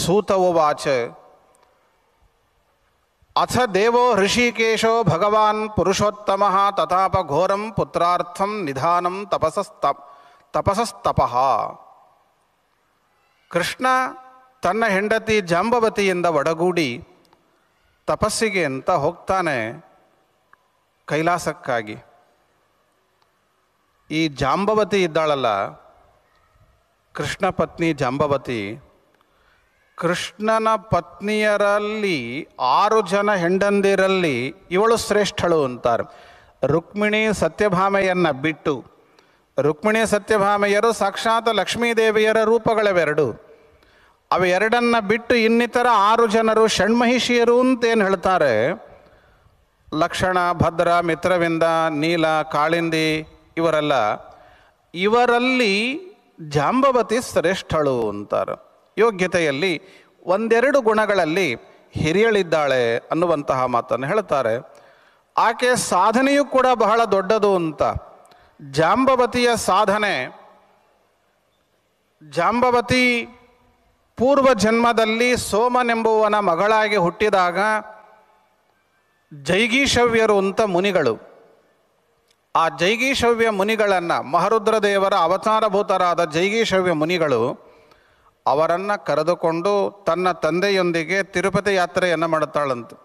ಸೂತ ಉವಾಚ ಅಥ ದೇವೋ ಹೃಷಿಕೇಶೋ ಭಗವಾನ್ ಪುರುಷೋತ್ತಮ ತಥಾಪ ಪುತ್ರಾರ್ಥಂ ನಿಧಾನಂ ತಪಸಸ್ತ ತಪಸಸ್ತಪ ಕೃಷ್ಣ ತನ್ನ ಹೆಂಡತಿ ಜಾಂಬವತಿಯಿಂದ ಒಡಗೂಡಿ ತಪಸ್ಸಿಗೆ ಅಂತ ಹೋಗ್ತಾನೆ ಕೈಲಾಸಕ್ಕಾಗಿ ಈ ಜಾಂಬವತಿ ಇದ್ದಾಳಲ್ಲ ಕೃಷ್ಣ ಪತ್ನಿ ಜಾಂಬವತಿ ಕೃಷ್ಣನ ಪತ್ನಿಯರಲ್ಲಿ ಆರು ಜನ ಹೆಂಡಂದಿರಲ್ಲಿ ಇವಳು ಶ್ರೇಷ್ಠಳು ಅಂತಾರೆ ರುಕ್ಮಿಣಿ ಸತ್ಯಭಾಮೆಯನ್ನು ಬಿಟ್ಟು ರುಕ್ಮಿಣಿ ಸತ್ಯಭಾಮೆಯರು ಸಾಕ್ಷಾತ್ ಲಕ್ಷ್ಮೀದೇವಿಯರ ರೂಪಗಳವೆರಡು ಅವೆರಡನ್ನು ಬಿಟ್ಟು ಇನ್ನಿತರ ಆರು ಜನರು ಷಣ್ಮಹಿಷಿಯರು ಅಂತೇನು ಹೇಳ್ತಾರೆ ಲಕ್ಷಣ ಭದ್ರ ಮಿತ್ರವಿಂದ ನೀಲ ಕಾಳಿಂದಿ ಇವರೆಲ್ಲ ಇವರಲ್ಲಿ ಜಾಂಬವತಿ ಶ್ರೇಷ್ಠಳು ಅಂತಾರೆ ಯೋಗ್ಯತೆಯಲ್ಲಿ ಒಂದೆರಡು ಗುಣಗಳಲ್ಲಿ ಹಿರಿಯಳಿದ್ದಾಳೆ ಅನ್ನುವಂತಹ ಮಾತನ್ನು ಹೇಳ್ತಾರೆ ಆಕೆ ಸಾಧನೆಯೂ ಕೂಡ ಬಹಳ ದೊಡ್ಡದು ಅಂತ ಜಾಂಬವತಿಯ ಸಾಧನೆ ಜಾಂಬವತಿ ಪೂರ್ವ ಜನ್ಮದಲ್ಲಿ ಸೋಮನೆಂಬುವನ ಮಗಳಾಗಿ ಹುಟ್ಟಿದಾಗ ಜೈಗೀಶವ್ಯರು ಅಂತ ಮುನಿಗಳು ಆ ಜೈಗೀಶವ್ಯ ಮುನಿಗಳನ್ನು ಮಹರುದ್ರದೇವರ ಅವತಾರಭೂತರಾದ ಜೈಗೀಶವ್ಯ ಮುನಿಗಳು ಅವರನ್ನು ಕರೆದುಕೊಂಡು ತನ್ನ ತಂದೆಯೊಂದಿಗೆ ತಿರುಪತಿ ಯಾತ್ರೆಯನ್ನು ಮಾಡುತ್ತಾಳಂತೆ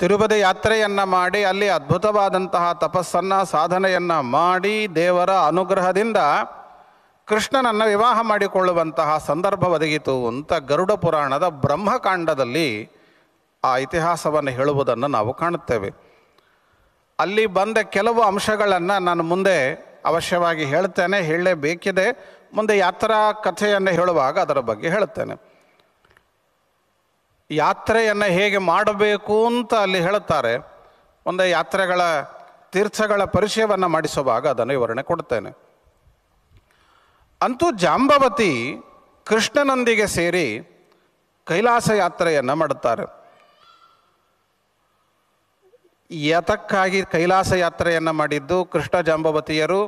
ತಿರುಪತಿ ಯಾತ್ರೆಯನ್ನು ಮಾಡಿ ಅಲ್ಲಿ ಅದ್ಭುತವಾದಂತಹ ತಪಸ್ಸನ್ನು ಸಾಧನೆಯನ್ನು ಮಾಡಿ ದೇವರ ಅನುಗ್ರಹದಿಂದ ಕೃಷ್ಣನನ್ನು ವಿವಾಹ ಮಾಡಿಕೊಳ್ಳುವಂತಹ ಸಂದರ್ಭ ಒದಗಿತು ಅಂತ ಗರುಡ ಪುರಾಣದ ಬ್ರಹ್ಮಕಾಂಡದಲ್ಲಿ ಆ ಇತಿಹಾಸವನ್ನು ಹೇಳುವುದನ್ನು ನಾವು ಕಾಣುತ್ತೇವೆ ಅಲ್ಲಿ ಬಂದ ಕೆಲವು ಅಂಶಗಳನ್ನು ನಾನು ಮುಂದೆ ಅವಶ್ಯವಾಗಿ ಹೇಳ್ತೇನೆ ಹೇಳಲೇಬೇಕಿದೆ ಮುಂದೆ ಯಾತ್ರಾ ಕಥೆಯನ್ನು ಹೇಳುವಾಗ ಅದರ ಬಗ್ಗೆ ಹೇಳ್ತೇನೆ ಯಾತ್ರೆಯನ್ನು ಹೇಗೆ ಮಾಡಬೇಕು ಅಂತ ಅಲ್ಲಿ ಹೇಳುತ್ತಾರೆ ಒಂದು ಯಾತ್ರೆಗಳ ತೀರ್ಥಗಳ ಪರಿಚಯವನ್ನು ಮಾಡಿಸುವಾಗ ಅದನ್ನು ವಿವರಣೆ ಕೊಡ್ತೇನೆ ಅಂತೂ ಜಾಂಬವತಿ ಕೃಷ್ಣನೊಂದಿಗೆ ಸೇರಿ ಕೈಲಾಸ ಯಾತ್ರೆಯನ್ನು ಮಾಡುತ್ತಾರೆ ಯತಕ್ಕಾಗಿ ಕೈಲಾಸ ಯಾತ್ರೆಯನ್ನು ಮಾಡಿದ್ದು ಕೃಷ್ಣ ಜಾಂಬವತಿಯರು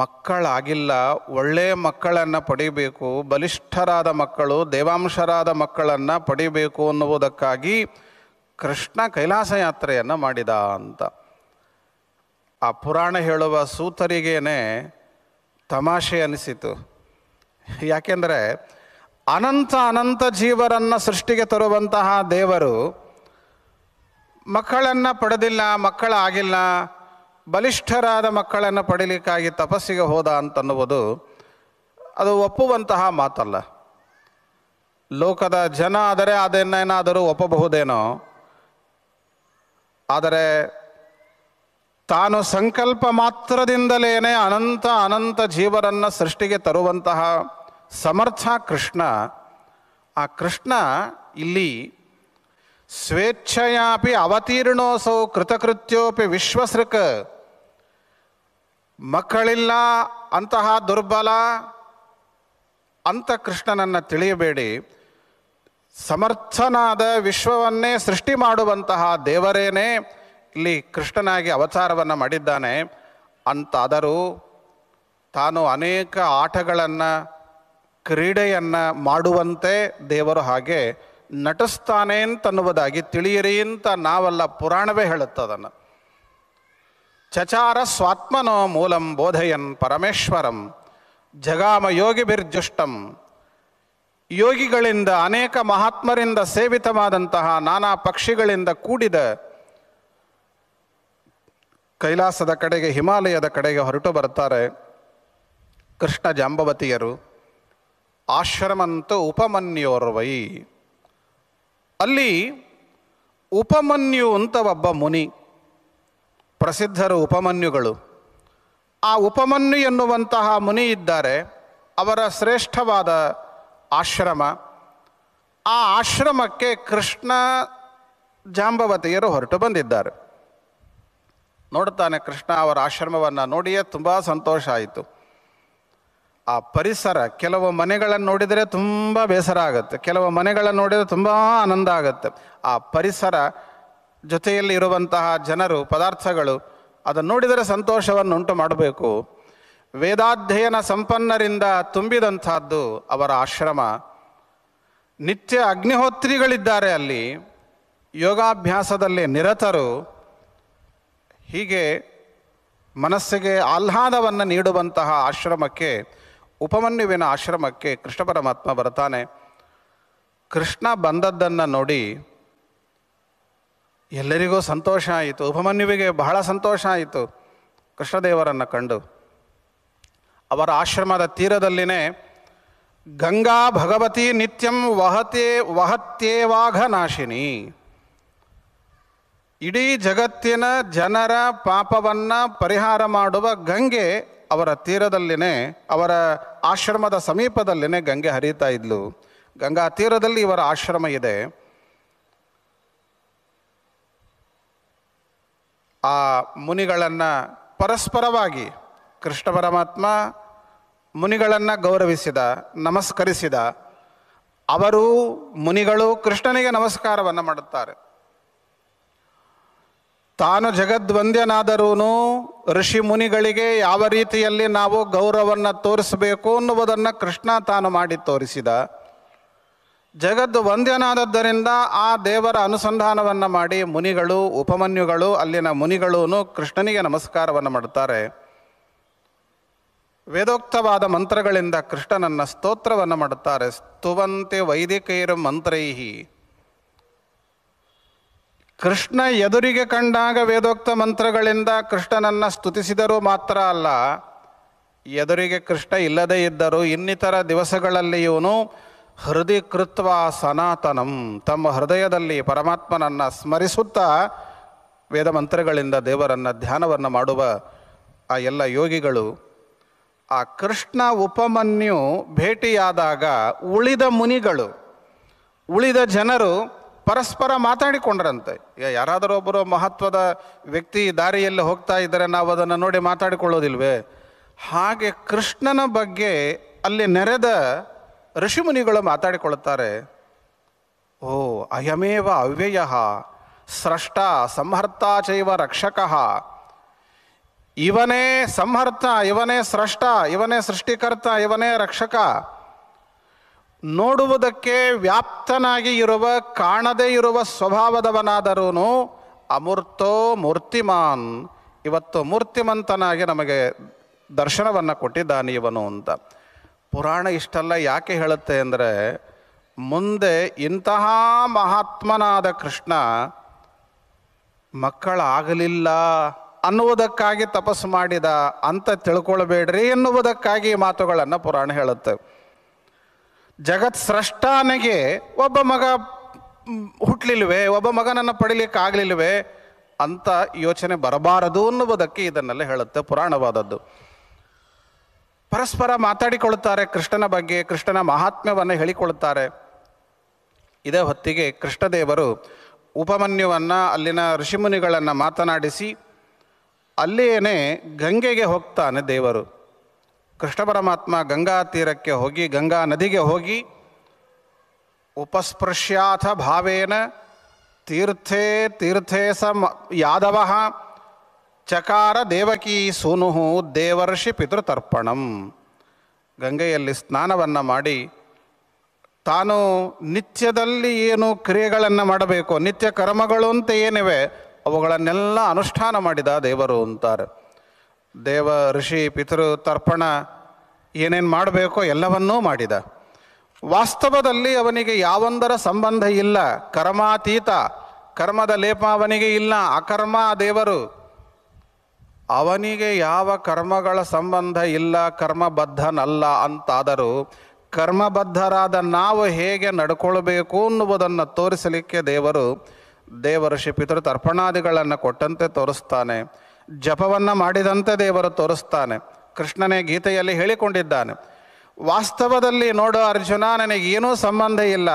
ಮಕ್ಕಳಾಗಿಲ್ಲ ಒಳ್ಳೆಯ ಮಕ್ಕಳನ್ನು ಪಡಿಬೇಕು ಬಲಿಷ್ಠರಾದ ಮಕ್ಕಳು ದೇವಾಂಶರಾದ ಮಕ್ಕಳನ್ನು ಪಡಿಬೇಕು ಅನ್ನುವುದಕ್ಕಾಗಿ ಕೃಷ್ಣ ಕೈಲಾಸ ಯಾತ್ರೆಯನ್ನು ಮಾಡಿದ ಅಂತ ಆ ಪುರಾಣ ಹೇಳುವ ಸೂತರಿಗೇನೆ ತಮಾಷೆ ಅನಿಸಿತು ಯಾಕೆಂದರೆ ಅನಂತ ಅನಂತ ಜೀವರನ್ನು ಸೃಷ್ಟಿಗೆ ತರುವಂತಹ ದೇವರು ಮಕ್ಕಳನ್ನು ಪಡೆದಿಲ್ಲ ಮಕ್ಕಳಾಗಿಲ್ಲ ಬಲಿಷ್ಠರಾದ ಮಕ್ಕಳನ್ನು ಪಡೀಲಿಕ್ಕಾಗಿ ತಪಸ್ಸಿಗೆ ಹೋದ ಅಂತನ್ನುವುದು ಅದು ಒಪ್ಪುವಂತಹ ಮಾತಲ್ಲ ಲೋಕದ ಜನ ಆದರೆ ಅದನ್ನೇನಾದರೂ ಒಪ್ಪಬಹುದೇನೋ ಆದರೆ ತಾನು ಸಂಕಲ್ಪ ಮಾತ್ರದಿಂದಲೇ ಅನಂತ ಅನಂತ ಜೀವರನ್ನು ಸೃಷ್ಟಿಗೆ ತರುವಂತಹ ಸಮರ್ಥ ಕೃಷ್ಣ ಆ ಕೃಷ್ಣ ಇಲ್ಲಿ ಸ್ವೇಚ್ಛೆಯಾಪಿ ಅವತೀರ್ಣೋಸೌ ಕೃತಕೃತ್ಯೋಪಿ ವಿಶ್ವಸೃಕ್ ಮಕ್ಕಳಿಲ್ಲ ಅಂತಹ ದುರ್ಬಲ ಅಂತ ಕೃಷ್ಣನನ್ನು ತಿಳಿಯಬೇಡಿ ಸಮರ್ಥನಾದ ವಿಶ್ವವನ್ನೇ ಸೃಷ್ಟಿ ಮಾಡುವಂತಹ ದೇವರೇನೇ ಇಲ್ಲಿ ಕೃಷ್ಣನಾಗಿ ಅವತಾರವನ್ನು ಮಾಡಿದ್ದಾನೆ ಅಂತಾದರೂ ತಾನು ಅನೇಕ ಆಟಗಳನ್ನು ಕ್ರೀಡೆಯನ್ನು ಮಾಡುವಂತೆ ದೇವರು ಹಾಗೆ ನಟಿಸ್ತಾನೆ ಅಂತನ್ನುವುದಾಗಿ ತಿಳಿಯಿರಿ ಅಂತ ನಾವೆಲ್ಲ ಪುರಾಣವೇ ಹೇಳುತ್ತದನ್ನು ಚಚಾರ ಸ್ವಾತ್ಮನೋ ಮೂಲಂ ಬೋಧಯನ್ ಪರಮೇಶ್ವರಂ ಜಗಾಮ ಯೋಗಿ ಬಿರ್ಜುಷ್ಟಂ ಯೋಗಿಗಳಿಂದ ಅನೇಕ ಮಹಾತ್ಮರಿಂದ ಸೇವಿತವಾದಂತಹ ನಾನಾ ಪಕ್ಷಿಗಳಿಂದ ಕೂಡಿದ ಕೈಲಾಸದ ಕಡೆಗೆ ಹಿಮಾಲಯದ ಕಡೆಗೆ ಹೊರಟು ಬರ್ತಾರೆ ಕೃಷ್ಣ ಜಾಂಬವತಿಯರು ಆಶ್ರಮಂತ ಉಪಮನ್ಯೋರ್ವೈ ಅಲ್ಲಿ ಉಪಮನ್ಯು ಅಂತ ಒಬ್ಬ ಮುನಿ ಪ್ರಸಿದ್ಧರು ಉಪಮನ್ಯುಗಳು ಆ ಉಪಮನ್ಯು ಎನ್ನುವಂತಹ ಮುನಿ ಇದ್ದಾರೆ ಅವರ ಶ್ರೇಷ್ಠವಾದ ಆಶ್ರಮ ಆ ಆಶ್ರಮಕ್ಕೆ ಕೃಷ್ಣ ಜಾಂಬವತಿಯರು ಹೊರಟು ಬಂದಿದ್ದಾರೆ ನೋಡ್ತಾನೆ ಕೃಷ್ಣ ಅವರ ಆಶ್ರಮವನ್ನು ನೋಡಿಯೇ ತುಂಬ ಸಂತೋಷ ಆಯಿತು ಆ ಪರಿಸರ ಕೆಲವು ಮನೆಗಳನ್ನು ನೋಡಿದರೆ ತುಂಬ ಬೇಸರ ಆಗುತ್ತೆ ಕೆಲವು ಮನೆಗಳನ್ನು ನೋಡಿದರೆ ತುಂಬ ಆನಂದ ಆಗುತ್ತೆ ಆ ಪರಿಸರ ಜೊತೆಯಲ್ಲಿ ಇರುವಂತಹ ಜನರು ಪದಾರ್ಥಗಳು ಅದನ್ನು ನೋಡಿದರೆ ಸಂತೋಷವನ್ನು ಉಂಟು ಮಾಡಬೇಕು ವೇದಾಧ್ಯಯನ ಸಂಪನ್ನರಿಂದ ತುಂಬಿದಂಥದ್ದು ಅವರ ಆಶ್ರಮ ನಿತ್ಯ ಅಗ್ನಿಹೋತ್ರಿಗಳಿದ್ದಾರೆ ಅಲ್ಲಿ ಯೋಗಾಭ್ಯಾಸದಲ್ಲಿ ನಿರತರು ಹೀಗೆ ಮನಸ್ಸಿಗೆ ಆಹ್ಲಾದವನ್ನು ನೀಡುವಂತಹ ಆಶ್ರಮಕ್ಕೆ ಉಪಮನ್ಯುವಿನ ಆಶ್ರಮಕ್ಕೆ ಕೃಷ್ಣ ಪರಮಾತ್ಮ ಬರ್ತಾನೆ ಕೃಷ್ಣ ಬಂದದ್ದನ್ನು ನೋಡಿ ಎಲ್ಲರಿಗೂ ಸಂತೋಷ ಆಯಿತು ಉಪಮನ್ಯುವಿಗೆ ಬಹಳ ಸಂತೋಷ ಆಯಿತು ಕೃಷ್ಣದೇವರನ್ನು ಕಂಡು ಅವರ ಆಶ್ರಮದ ತೀರದಲ್ಲಿನೇ ಗಂಗಾ ಭಗವತಿ ನಿತ್ಯಂ ವಹತೆ ವಹತ್ಯೇವಾಘನಾಶಿನಿ ಇಡೀ ಜಗತ್ತಿನ ಜನರ ಪಾಪವನ್ನು ಪರಿಹಾರ ಮಾಡುವ ಗಂಗೆ ಅವರ ತೀರದಲ್ಲಿನೇ ಅವರ ಆಶ್ರಮದ ಸಮೀಪದಲ್ಲಿನೇ ಗಂಗೆ ಹರಿತಾ ಇದ್ಲು ಗಂಗಾ ತೀರದಲ್ಲಿ ಇವರ ಆಶ್ರಮ ಇದೆ ಆ ಮುನಿಗಳನ್ನು ಪರಸ್ಪರವಾಗಿ ಕೃಷ್ಣ ಪರಮಾತ್ಮ ಮುನಿಗಳನ್ನು ಗೌರವಿಸಿದ ನಮಸ್ಕರಿಸಿದ ಅವರು ಮುನಿಗಳು ಕೃಷ್ಣನಿಗೆ ನಮಸ್ಕಾರವನ್ನು ಮಾಡುತ್ತಾರೆ ತಾನು ಜಗದ್ವಂದ್ಯನಾದರೂ ಋಷಿ ಮುನಿಗಳಿಗೆ ಯಾವ ರೀತಿಯಲ್ಲಿ ನಾವು ಗೌರವವನ್ನು ತೋರಿಸಬೇಕು ಅನ್ನುವುದನ್ನು ಕೃಷ್ಣ ತಾನು ಮಾಡಿ ತೋರಿಸಿದ ಜಗದ್ವಂದ್ಯನಾದದ್ದರಿಂದ ಆ ದೇವರ ಅನುಸಂಧಾನವನ್ನು ಮಾಡಿ ಮುನಿಗಳು ಉಪಮನ್ಯುಗಳು ಅಲ್ಲಿನ ಮುನಿಗಳೂ ಕೃಷ್ಣನಿಗೆ ನಮಸ್ಕಾರವನ್ನು ಮಾಡುತ್ತಾರೆ ವೇದೋಕ್ತವಾದ ಮಂತ್ರಗಳಿಂದ ಕೃಷ್ಣನನ್ನು ಸ್ತೋತ್ರವನ್ನು ಮಾಡುತ್ತಾರೆ ಸ್ತುವಂತೆ ವೈದಿಕೈರು ಮಂತ್ರೈಹಿ ಕೃಷ್ಣ ಎದುರಿಗೆ ಕಂಡಾಗ ವೇದೋಕ್ತ ಮಂತ್ರಗಳಿಂದ ಕೃಷ್ಣನನ್ನು ಸ್ತುತಿಸಿದರೂ ಮಾತ್ರ ಅಲ್ಲ ಎದುರಿಗೆ ಕೃಷ್ಣ ಇಲ್ಲದೇ ಇದ್ದರೂ ಇನ್ನಿತರ ದಿವಸಗಳಲ್ಲಿ ಇವನು ಕೃತ್ವ ಸನಾತನಂ ತಮ್ಮ ಹೃದಯದಲ್ಲಿ ಪರಮಾತ್ಮನನ್ನು ಸ್ಮರಿಸುತ್ತಾ ವೇದ ಮಂತ್ರಗಳಿಂದ ದೇವರನ್ನು ಧ್ಯಾನವನ್ನು ಮಾಡುವ ಆ ಎಲ್ಲ ಯೋಗಿಗಳು ಆ ಕೃಷ್ಣ ಉಪಮನ್ಯು ಭೇಟಿಯಾದಾಗ ಉಳಿದ ಮುನಿಗಳು ಉಳಿದ ಜನರು ಪರಸ್ಪರ ಮಾತಾಡಿಕೊಂಡ್ರಂತೆ ಯಾರಾದರೂ ಒಬ್ಬರು ಮಹತ್ವದ ವ್ಯಕ್ತಿ ದಾರಿಯಲ್ಲಿ ಹೋಗ್ತಾ ಇದ್ದರೆ ನಾವು ಅದನ್ನು ನೋಡಿ ಮಾತಾಡಿಕೊಳ್ಳೋದಿಲ್ವೇ ಹಾಗೆ ಕೃಷ್ಣನ ಬಗ್ಗೆ ಅಲ್ಲಿ ನೆರೆದ ಋಷಿಮುನಿಗಳು ಮಾತಾಡಿಕೊಳ್ಳುತ್ತಾರೆ ಓ ಅಯಮೇವ ಅವ್ಯಯ ಸೃಷ್ಟ ಸಂಹರ್ತ ಚೈವ ರಕ್ಷಕ ಇವನೇ ಸಂಹರ್ತ ಇವನೇ ಸೃಷ್ಟ ಇವನೇ ಸೃಷ್ಟಿಕರ್ತ ಇವನೇ ರಕ್ಷಕ ನೋಡುವುದಕ್ಕೆ ವ್ಯಾಪ್ತನಾಗಿ ಇರುವ ಕಾಣದೇ ಇರುವ ಸ್ವಭಾವದವನಾದರೂ ಅಮೂರ್ತೋ ಮೂರ್ತಿಮಾನ್ ಇವತ್ತು ಮೂರ್ತಿಮಂತನಾಗಿ ನಮಗೆ ದರ್ಶನವನ್ನು ಕೊಟ್ಟಿದ್ದಾನೆ ಇವನು ಅಂತ ಪುರಾಣ ಇಷ್ಟೆಲ್ಲ ಯಾಕೆ ಹೇಳುತ್ತೆ ಅಂದರೆ ಮುಂದೆ ಇಂತಹ ಮಹಾತ್ಮನಾದ ಕೃಷ್ಣ ಮಕ್ಕಳಾಗಲಿಲ್ಲ ಅನ್ನುವುದಕ್ಕಾಗಿ ತಪಸ್ಸು ಮಾಡಿದ ಅಂತ ತಿಳ್ಕೊಳ್ಬೇಡ್ರಿ ಎನ್ನುವುದಕ್ಕಾಗಿ ಮಾತುಗಳನ್ನು ಪುರಾಣ ಹೇಳುತ್ತೆ ಜಗತ್ ಸೃಷ್ಟಾನೆಗೆ ಒಬ್ಬ ಮಗ ಹುಟ್ಟಲಿಲ್ವೇ ಒಬ್ಬ ಮಗನನ್ನು ಆಗಲಿಲ್ವೆ ಅಂತ ಯೋಚನೆ ಬರಬಾರದು ಅನ್ನುವುದಕ್ಕೆ ಇದನ್ನೆಲ್ಲ ಹೇಳುತ್ತೆ ಪುರಾಣವಾದದ್ದು ಪರಸ್ಪರ ಮಾತಾಡಿಕೊಳ್ಳುತ್ತಾರೆ ಕೃಷ್ಣನ ಬಗ್ಗೆ ಕೃಷ್ಣನ ಮಹಾತ್ಮ್ಯವನ್ನು ಹೇಳಿಕೊಳ್ಳುತ್ತಾರೆ ಇದೇ ಹೊತ್ತಿಗೆ ಕೃಷ್ಣದೇವರು ಉಪಮನ್ಯುವನ್ನು ಅಲ್ಲಿನ ಋಷಿಮುನಿಗಳನ್ನು ಮಾತನಾಡಿಸಿ ಅಲ್ಲಿಯೇ ಗಂಗೆಗೆ ಹೋಗ್ತಾನೆ ದೇವರು ಕೃಷ್ಣ ಪರಮಾತ್ಮ ಗಂಗಾ ತೀರಕ್ಕೆ ಹೋಗಿ ಗಂಗಾ ನದಿಗೆ ಹೋಗಿ ಉಪಸ್ಪೃಶ್ಯಾಥ ಭಾವೇನ ತೀರ್ಥೇ ತೀರ್ಥೇ ಸ ಯಾದವ ಚಕಾರ ದೇವಕಿ ಸೂನುಹು ದೇವರ್ಷಿ ಪಿತೃತರ್ಪಣಂ ಗಂಗೆಯಲ್ಲಿ ಸ್ನಾನವನ್ನು ಮಾಡಿ ತಾನು ನಿತ್ಯದಲ್ಲಿ ಏನು ಕ್ರಿಯೆಗಳನ್ನು ಮಾಡಬೇಕು ನಿತ್ಯ ಕರ್ಮಗಳು ಅಂತ ಏನಿವೆ ಅವುಗಳನ್ನೆಲ್ಲ ಅನುಷ್ಠಾನ ಮಾಡಿದ ದೇವರು ಅಂತಾರೆ ದೇವ ಋಷಿ ಪಿತೃ ತರ್ಪಣ ಏನೇನು ಮಾಡಬೇಕೋ ಎಲ್ಲವನ್ನೂ ಮಾಡಿದ ವಾಸ್ತವದಲ್ಲಿ ಅವನಿಗೆ ಯಾವೊಂದರ ಸಂಬಂಧ ಇಲ್ಲ ಕರ್ಮಾತೀತ ಕರ್ಮದ ಲೇಪ ಅವನಿಗೆ ಇಲ್ಲ ಅಕರ್ಮ ದೇವರು ಅವನಿಗೆ ಯಾವ ಕರ್ಮಗಳ ಸಂಬಂಧ ಇಲ್ಲ ಕರ್ಮಬದ್ಧನಲ್ಲ ಅಂತಾದರೂ ಕರ್ಮಬದ್ಧರಾದ ನಾವು ಹೇಗೆ ನಡ್ಕೊಳ್ಬೇಕು ಅನ್ನುವುದನ್ನು ತೋರಿಸಲಿಕ್ಕೆ ದೇವರು ದೇವಋಷಿ ಪಿತೃ ತರ್ಪಣಾದಿಗಳನ್ನು ಕೊಟ್ಟಂತೆ ತೋರಿಸ್ತಾನೆ ಜಪವನ್ನು ಮಾಡಿದಂತೆ ದೇವರು ತೋರಿಸ್ತಾನೆ ಕೃಷ್ಣನೇ ಗೀತೆಯಲ್ಲಿ ಹೇಳಿಕೊಂಡಿದ್ದಾನೆ ವಾಸ್ತವದಲ್ಲಿ ನೋಡೋ ಅರ್ಜುನ ನನಗೇನೂ ಸಂಬಂಧ ಇಲ್ಲ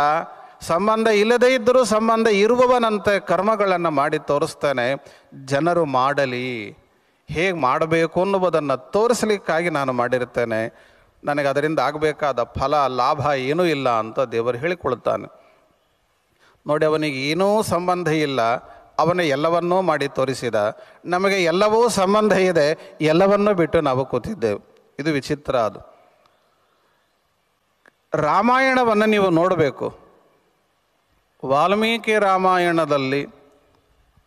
ಸಂಬಂಧ ಇಲ್ಲದೇ ಇದ್ದರೂ ಸಂಬಂಧ ಇರುವವನಂತೆ ಕರ್ಮಗಳನ್ನು ಮಾಡಿ ತೋರಿಸ್ತಾನೆ ಜನರು ಮಾಡಲಿ ಹೇಗೆ ಮಾಡಬೇಕು ಅನ್ನುವುದನ್ನು ತೋರಿಸಲಿಕ್ಕಾಗಿ ನಾನು ಮಾಡಿರ್ತೇನೆ ನನಗೆ ಅದರಿಂದ ಆಗಬೇಕಾದ ಫಲ ಲಾಭ ಏನೂ ಇಲ್ಲ ಅಂತ ದೇವರು ಹೇಳಿಕೊಳ್ತಾನೆ ನೋಡಿ ಅವನಿಗೆ ಏನೂ ಸಂಬಂಧ ಇಲ್ಲ ಅವನು ಎಲ್ಲವನ್ನೂ ಮಾಡಿ ತೋರಿಸಿದ ನಮಗೆ ಎಲ್ಲವೂ ಸಂಬಂಧ ಇದೆ ಎಲ್ಲವನ್ನೂ ಬಿಟ್ಟು ನಾವು ಕೂತಿದ್ದೆವು ಇದು ವಿಚಿತ್ರ ಅದು ರಾಮಾಯಣವನ್ನು ನೀವು ನೋಡಬೇಕು ವಾಲ್ಮೀಕಿ ರಾಮಾಯಣದಲ್ಲಿ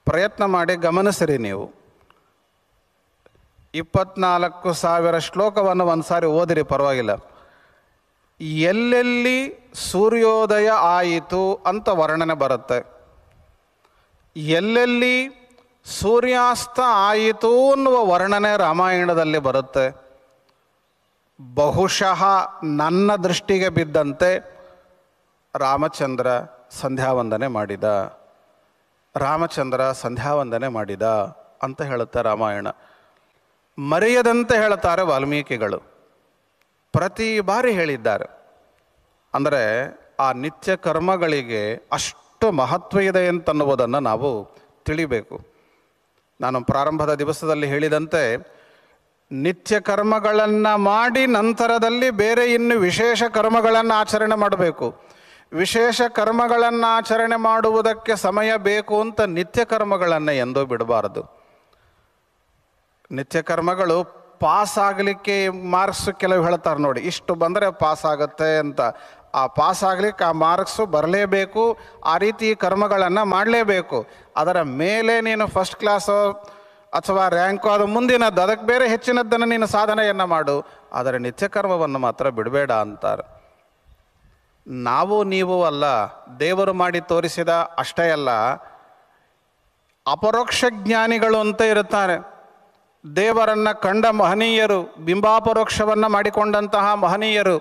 ಪ್ರಯತ್ನ ಮಾಡಿ ಗಮನಿಸಿರಿ ನೀವು ಇಪ್ಪತ್ನಾಲ್ಕು ಸಾವಿರ ಶ್ಲೋಕವನ್ನು ಒಂದು ಸಾರಿ ಓದಿರಿ ಪರವಾಗಿಲ್ಲ ಎಲ್ಲೆಲ್ಲಿ ಸೂರ್ಯೋದಯ ಆಯಿತು ಅಂತ ವರ್ಣನೆ ಬರುತ್ತೆ ಎಲ್ಲೆಲ್ಲಿ ಸೂರ್ಯಾಸ್ತ ಆಯಿತು ಅನ್ನುವ ವರ್ಣನೆ ರಾಮಾಯಣದಲ್ಲಿ ಬರುತ್ತೆ ಬಹುಶಃ ನನ್ನ ದೃಷ್ಟಿಗೆ ಬಿದ್ದಂತೆ ರಾಮಚಂದ್ರ ಸಂಧ್ಯಾವಂದನೆ ಮಾಡಿದ ರಾಮಚಂದ್ರ ಸಂಧ್ಯಾವಂದನೆ ಮಾಡಿದ ಅಂತ ಹೇಳುತ್ತೆ ರಾಮಾಯಣ ಮರೆಯದಂತೆ ಹೇಳ್ತಾರೆ ವಾಲ್ಮೀಕಿಗಳು ಪ್ರತಿ ಬಾರಿ ಹೇಳಿದ್ದಾರೆ ಅಂದರೆ ಆ ನಿತ್ಯ ಕರ್ಮಗಳಿಗೆ ಅಷ್ಟು ಎಷ್ಟು ಮಹತ್ವ ಇದೆ ಅಂತನ್ನುವುದನ್ನು ನಾವು ತಿಳಿಬೇಕು ನಾನು ಪ್ರಾರಂಭದ ದಿವಸದಲ್ಲಿ ಹೇಳಿದಂತೆ ನಿತ್ಯ ಕರ್ಮಗಳನ್ನು ಮಾಡಿ ನಂತರದಲ್ಲಿ ಬೇರೆ ಇನ್ನು ವಿಶೇಷ ಕರ್ಮಗಳನ್ನು ಆಚರಣೆ ಮಾಡಬೇಕು ವಿಶೇಷ ಕರ್ಮಗಳನ್ನು ಆಚರಣೆ ಮಾಡುವುದಕ್ಕೆ ಸಮಯ ಬೇಕು ಅಂತ ನಿತ್ಯ ಕರ್ಮಗಳನ್ನು ಎಂದೂ ಬಿಡಬಾರದು ನಿತ್ಯ ಕರ್ಮಗಳು ಪಾಸ್ ಆಗಲಿಕ್ಕೆ ಮಾರ್ಕ್ಸ್ ಕೆಲವು ಹೇಳ್ತಾರೆ ನೋಡಿ ಇಷ್ಟು ಬಂದರೆ ಪಾಸ್ ಆಗುತ್ತೆ ಅಂತ ಆ ಪಾಸ್ ಆಗಲಿಕ್ಕೆ ಆ ಮಾರ್ಕ್ಸು ಬರಲೇಬೇಕು ಆ ರೀತಿ ಕರ್ಮಗಳನ್ನು ಮಾಡಲೇಬೇಕು ಅದರ ಮೇಲೆ ನೀನು ಫಸ್ಟ್ ಕ್ಲಾಸು ಅಥವಾ ರ್ಯಾಂಕು ಅದು ಮುಂದಿನದ್ದು ಅದಕ್ಕೆ ಬೇರೆ ಹೆಚ್ಚಿನದ್ದನ್ನು ನೀನು ಸಾಧನೆಯನ್ನು ಮಾಡು ಆದರೆ ನಿತ್ಯಕರ್ಮವನ್ನು ಮಾತ್ರ ಬಿಡಬೇಡ ಅಂತಾರೆ ನಾವು ನೀವು ಅಲ್ಲ ದೇವರು ಮಾಡಿ ತೋರಿಸಿದ ಅಷ್ಟೇ ಅಲ್ಲ ಅಪರೋಕ್ಷ ಜ್ಞಾನಿಗಳು ಅಂತ ಇರುತ್ತಾರೆ ದೇವರನ್ನು ಕಂಡ ಮಹನೀಯರು ಬಿಂಬಾಪರೋಕ್ಷವನ್ನು ಮಾಡಿಕೊಂಡಂತಹ ಮಹನೀಯರು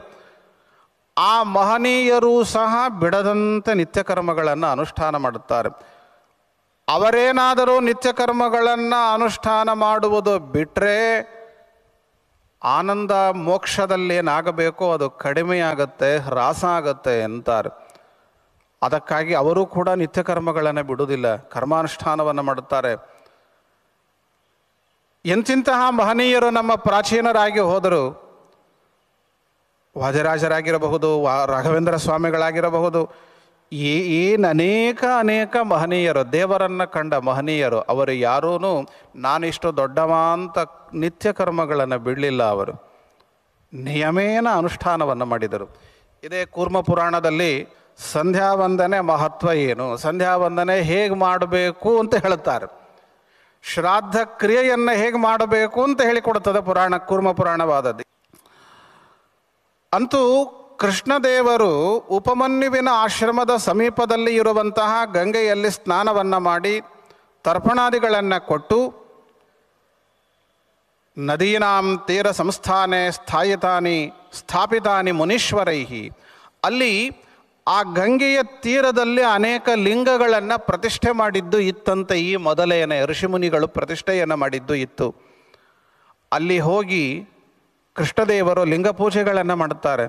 ಆ ಮಹನೀಯರು ಸಹ ಬಿಡದಂತೆ ನಿತ್ಯ ಕರ್ಮಗಳನ್ನು ಅನುಷ್ಠಾನ ಮಾಡುತ್ತಾರೆ ಅವರೇನಾದರೂ ನಿತ್ಯ ಕರ್ಮಗಳನ್ನು ಅನುಷ್ಠಾನ ಮಾಡುವುದು ಬಿಟ್ಟರೆ ಆನಂದ ಮೋಕ್ಷದಲ್ಲಿ ಏನಾಗಬೇಕೋ ಅದು ಕಡಿಮೆಯಾಗತ್ತೆ ಹ್ರಾಸ ಆಗುತ್ತೆ ಅಂತಾರೆ ಅದಕ್ಕಾಗಿ ಅವರು ಕೂಡ ನಿತ್ಯ ಕರ್ಮಗಳನ್ನು ಬಿಡುವುದಿಲ್ಲ ಕರ್ಮಾನುಷ್ಠಾನವನ್ನು ಮಾಡುತ್ತಾರೆ ಎಂತಿಂತಹ ಮಹನೀಯರು ನಮ್ಮ ಪ್ರಾಚೀನರಾಗಿ ಹೋದರು ವಾಜರಾಜರಾಗಿರಬಹುದು ವಾ ರಾಘವೇಂದ್ರ ಸ್ವಾಮಿಗಳಾಗಿರಬಹುದು ಏನು ಅನೇಕ ಅನೇಕ ಮಹನೀಯರು ದೇವರನ್ನು ಕಂಡ ಮಹನೀಯರು ಅವರು ಯಾರೂ ನಾನಿಷ್ಟು ದೊಡ್ಡವಾಂತ ನಿತ್ಯ ಕರ್ಮಗಳನ್ನು ಬಿಡಲಿಲ್ಲ ಅವರು ನಿಯಮೇನ ಅನುಷ್ಠಾನವನ್ನು ಮಾಡಿದರು ಇದೇ ಕೂರ್ಮ ಪುರಾಣದಲ್ಲಿ ಸಂಧ್ಯಾ ವಂದನೆ ಮಹತ್ವ ಏನು ಸಂಧ್ಯಾ ವಂದನೆ ಹೇಗೆ ಮಾಡಬೇಕು ಅಂತ ಹೇಳುತ್ತಾರೆ ಶ್ರಾದ್ದ ಕ್ರಿಯೆಯನ್ನು ಹೇಗೆ ಮಾಡಬೇಕು ಅಂತ ಹೇಳಿಕೊಡುತ್ತದೆ ಪುರಾಣ ಕೂರ್ಮ ಪುರಾಣವಾದದ್ದು ಅಂತೂ ಕೃಷ್ಣದೇವರು ಉಪಮನ್ಯುವಿನ ಆಶ್ರಮದ ಸಮೀಪದಲ್ಲಿ ಇರುವಂತಹ ಗಂಗೆಯಲ್ಲಿ ಸ್ನಾನವನ್ನು ಮಾಡಿ ತರ್ಪಣಾದಿಗಳನ್ನು ಕೊಟ್ಟು ನದೀನಾಂ ತೀರ ಸಂಸ್ಥಾನೆ ಸ್ಥಾಯಿತಾನಿ ಸ್ಥಾಪಿತಾನಿ ಮುನೀಶ್ವರೈಹಿ ಅಲ್ಲಿ ಆ ಗಂಗೆಯ ತೀರದಲ್ಲಿ ಅನೇಕ ಲಿಂಗಗಳನ್ನು ಪ್ರತಿಷ್ಠೆ ಮಾಡಿದ್ದು ಇತ್ತಂತೆ ಈ ಮೊದಲೇನೆ ಋಷಿಮುನಿಗಳು ಪ್ರತಿಷ್ಠೆಯನ್ನು ಮಾಡಿದ್ದು ಇತ್ತು ಅಲ್ಲಿ ಹೋಗಿ ಕೃಷ್ಣದೇವರು ಲಿಂಗ ಪೂಜೆಗಳನ್ನು ಮಾಡುತ್ತಾರೆ